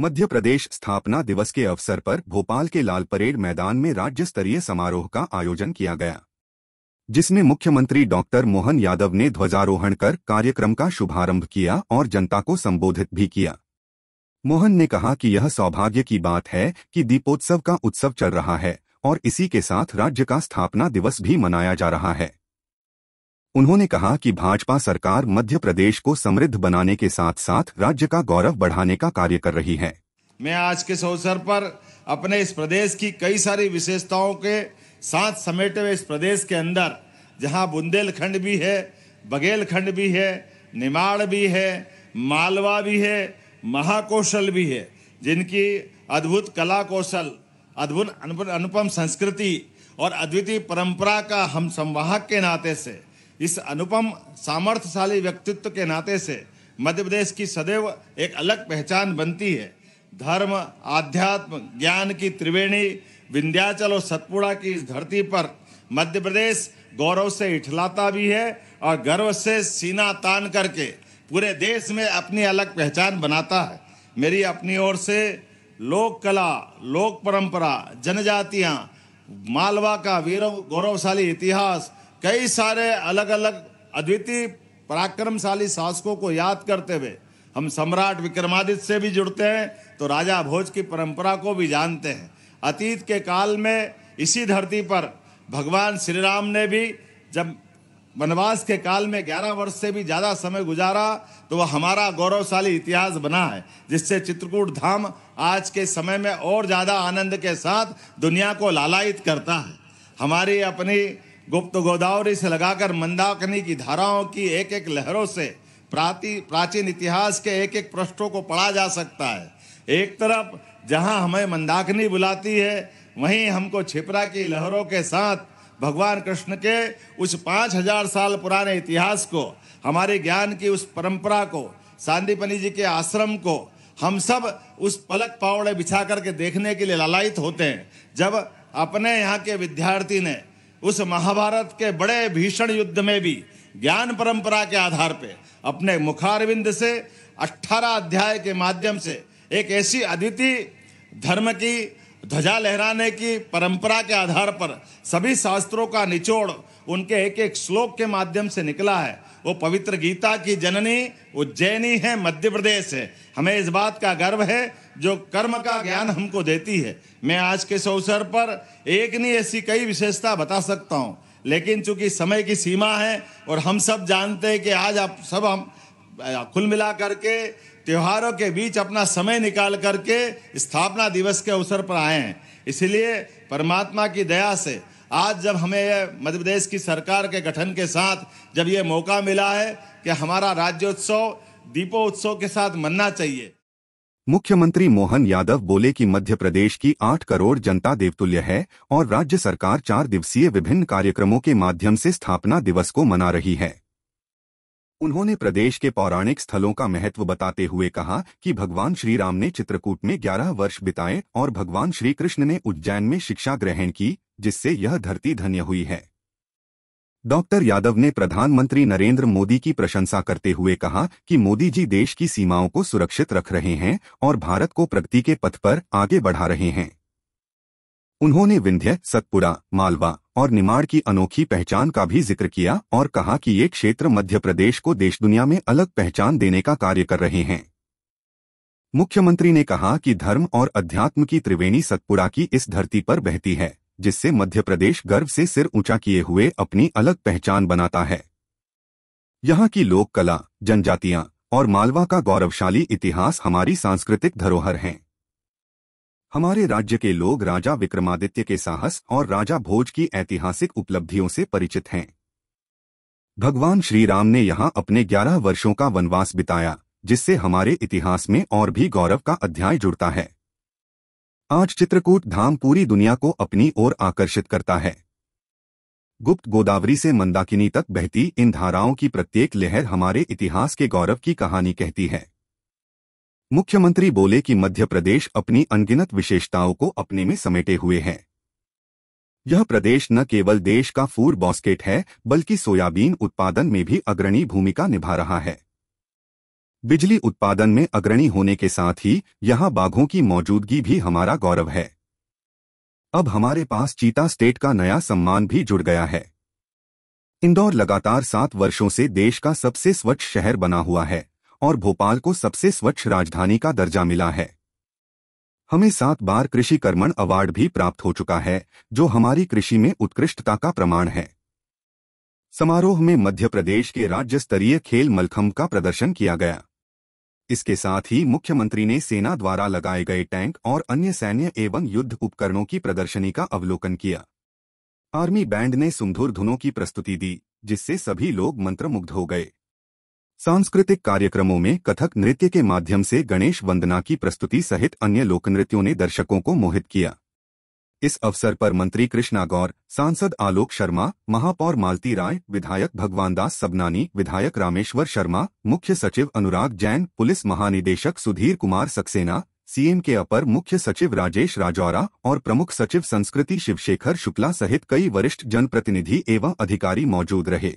मध्य प्रदेश स्थापना दिवस के अवसर पर भोपाल के लाल परेड मैदान में राज्य स्तरीय समारोह का आयोजन किया गया जिसमें मुख्यमंत्री डॉक्टर मोहन यादव ने ध्वजारोहण कर कार्यक्रम का शुभारंभ किया और जनता को संबोधित भी किया मोहन ने कहा कि यह सौभाग्य की बात है कि दीपोत्सव का उत्सव चल रहा है और इसी के साथ राज्य का स्थापना दिवस भी मनाया जा रहा है उन्होंने कहा कि भाजपा सरकार मध्य प्रदेश को समृद्ध बनाने के साथ साथ राज्य का गौरव बढ़ाने का कार्य कर रही है मैं आज के इस अवसर पर अपने इस प्रदेश की कई सारी विशेषताओं के साथ समेटे हुए इस प्रदेश के अंदर जहां बुंदेलखंड भी है बघेलखंड भी है निमाड़ भी है मालवा भी है महाकौशल भी है जिनकी अद्भुत कला कौशल अद्भुत अनुपम संस्कृति और अद्वितीय परंपरा का हम संवाहक के नाते से इस अनुपम सामर्थ्यशाली व्यक्तित्व के नाते से मध्य प्रदेश की सदैव एक अलग पहचान बनती है धर्म आध्यात्म ज्ञान की त्रिवेणी विंध्याचल और सतपुड़ा की इस धरती पर मध्य प्रदेश गौरव से इठलाता भी है और गर्व से सीना तान करके पूरे देश में अपनी अलग पहचान बनाता है मेरी अपनी ओर से लोक कला लोक परंपरा जनजातियाँ मालवा का वीर गौरवशाली इतिहास कई सारे अलग अलग अद्वितीय पराक्रमशाली शासकों को याद करते हुए हम सम्राट विक्रमादित्य से भी जुड़ते हैं तो राजा भोज की परंपरा को भी जानते हैं अतीत के काल में इसी धरती पर भगवान श्री राम ने भी जब वनवास के काल में 11 वर्ष से भी ज़्यादा समय गुजारा तो वह हमारा गौरवशाली इतिहास बना है जिससे चित्रकूट धाम आज के समय में और ज़्यादा आनंद के साथ दुनिया को लालायित करता है हमारी अपनी गुप्त गोदावरी से लगाकर मंदाकिनी की धाराओं की एक एक लहरों से प्राति प्राचीन इतिहास के एक एक पृष्ठों को पढ़ा जा सकता है एक तरफ जहां हमें मंदाकिनी बुलाती है वहीं हमको छिपरा की लहरों के साथ भगवान कृष्ण के उस पाँच हजार साल पुराने इतिहास को हमारे ज्ञान की उस परंपरा को सांदीपनी जी के आश्रम को हम सब उस पलक पावड़े बिछा करके देखने के लिए ललायित होते हैं जब अपने यहाँ के विद्यार्थी ने उस महाभारत के बड़े भीषण युद्ध में भी ज्ञान परंपरा के आधार पर अपने मुखारविंद से 18 अध्याय के माध्यम से एक ऐसी अद्वितीय धर्म की ध्वजा लहराने की परंपरा के आधार पर सभी शास्त्रों का निचोड़ उनके एक एक श्लोक के माध्यम से निकला है वो पवित्र गीता की जननी उज्जैनी है मध्य प्रदेश है हमें इस बात का गर्व है जो कर्म का ज्ञान हमको देती है मैं आज के इस अवसर पर एक नहीं ऐसी कई विशेषता बता सकता हूँ लेकिन चूंकि समय की सीमा है और हम सब जानते हैं कि आज आप सब हम कुल मिला करके त्योहारों के बीच अपना समय निकाल करके स्थापना दिवस के अवसर पर आए हैं इसलिए परमात्मा की दया से आज जब हमें मध्य प्रदेश की सरकार के गठन के साथ जब ये मौका मिला है कि हमारा राज्योत्सव दीपोत्सव के साथ मनना चाहिए मुख्यमंत्री मोहन यादव बोले कि मध्य प्रदेश की आठ करोड़ जनता देवतुल्य है और राज्य सरकार चार दिवसीय विभिन्न कार्यक्रमों के माध्यम से स्थापना दिवस को मना रही है उन्होंने प्रदेश के पौराणिक स्थलों का महत्व बताते हुए कहा कि भगवान श्री राम ने चित्रकूट में 11 वर्ष बिताए और भगवान श्री कृष्ण ने उज्जैन में शिक्षा ग्रहण की जिससे यह धरती धन्य हुई है डॉक्टर यादव ने प्रधानमंत्री नरेंद्र मोदी की प्रशंसा करते हुए कहा कि मोदी जी देश की सीमाओं को सुरक्षित रख रहे हैं और भारत को प्रगति के पथ पर आगे बढ़ा रहे हैं उन्होंने विंध्य सतपुरा मालवा और निमाड़ की अनोखी पहचान का भी जिक्र किया और कहा कि ये क्षेत्र मध्य प्रदेश को देश दुनिया में अलग पहचान देने का कार्य कर रहे हैं मुख्यमंत्री ने कहा कि धर्म और अध्यात्म की त्रिवेणी सतपुरा की इस धरती पर बहती है जिससे मध्य प्रदेश गर्व से सिर ऊंचा किए हुए अपनी अलग पहचान बनाता है यहाँ की लोक कला जनजातियाँ और मालवा का गौरवशाली इतिहास हमारी सांस्कृतिक धरोहर हैं हमारे राज्य के लोग राजा विक्रमादित्य के साहस और राजा भोज की ऐतिहासिक उपलब्धियों से परिचित हैं भगवान श्री राम ने यहाँ अपने 11 वर्षों का वनवास बिताया जिससे हमारे इतिहास में और भी गौरव का अध्याय जुड़ता है आज चित्रकूट धाम पूरी दुनिया को अपनी ओर आकर्षित करता है गुप्त गोदावरी से मंदाकिनी तक बहती इन धाराओं की प्रत्येक लहर हमारे इतिहास के गौरव की कहानी कहती है मुख्यमंत्री बोले कि मध्य प्रदेश अपनी अनगिनत विशेषताओं को अपने में समेटे हुए हैं यह प्रदेश न केवल देश का फूड बॉस्केट है बल्कि सोयाबीन उत्पादन में भी अग्रणी भूमिका निभा रहा है बिजली उत्पादन में अग्रणी होने के साथ ही यहाँ बाघों की मौजूदगी भी हमारा गौरव है अब हमारे पास चीता स्टेट का नया सम्मान भी जुड़ गया है इंदौर लगातार सात वर्षों से देश का सबसे स्वच्छ शहर बना हुआ है और भोपाल को सबसे स्वच्छ राजधानी का दर्जा मिला है हमें सात बार कृषि कर्मण अवार्ड भी प्राप्त हो चुका है जो हमारी कृषि में उत्कृष्टता का प्रमाण है समारोह में मध्य प्रदेश के राज्य स्तरीय खेल मलखम्भ का प्रदर्शन किया गया इसके साथ ही मुख्यमंत्री ने सेना द्वारा लगाए गए टैंक और अन्य सैन्य एवं युद्ध उपकरणों की प्रदर्शनी का अवलोकन किया आर्मी बैंड ने सुमधुर धुनों की प्रस्तुति दी जिससे सभी लोग मंत्रमुग्ध हो गए सांस्कृतिक कार्यक्रमों में कथक नृत्य के माध्यम से गणेश वंदना की प्रस्तुति सहित अन्य लोकनृत्यों ने दर्शकों को मोहित किया इस अवसर पर मंत्री कृष्णा गौर सांसद आलोक शर्मा महापौर मालती राय विधायक भगवान दास सबनानी विधायक रामेश्वर शर्मा मुख्य सचिव अनुराग जैन पुलिस महानिदेशक सुधीर कुमार सक्सेना सीएम के अपर मुख्य सचिव राजेश राजौरा और प्रमुख सचिव संस्कृति शिवशेखर शुक्ला सहित कई वरिष्ठ जनप्रतिनिधि एवं अधिकारी मौजूद रहे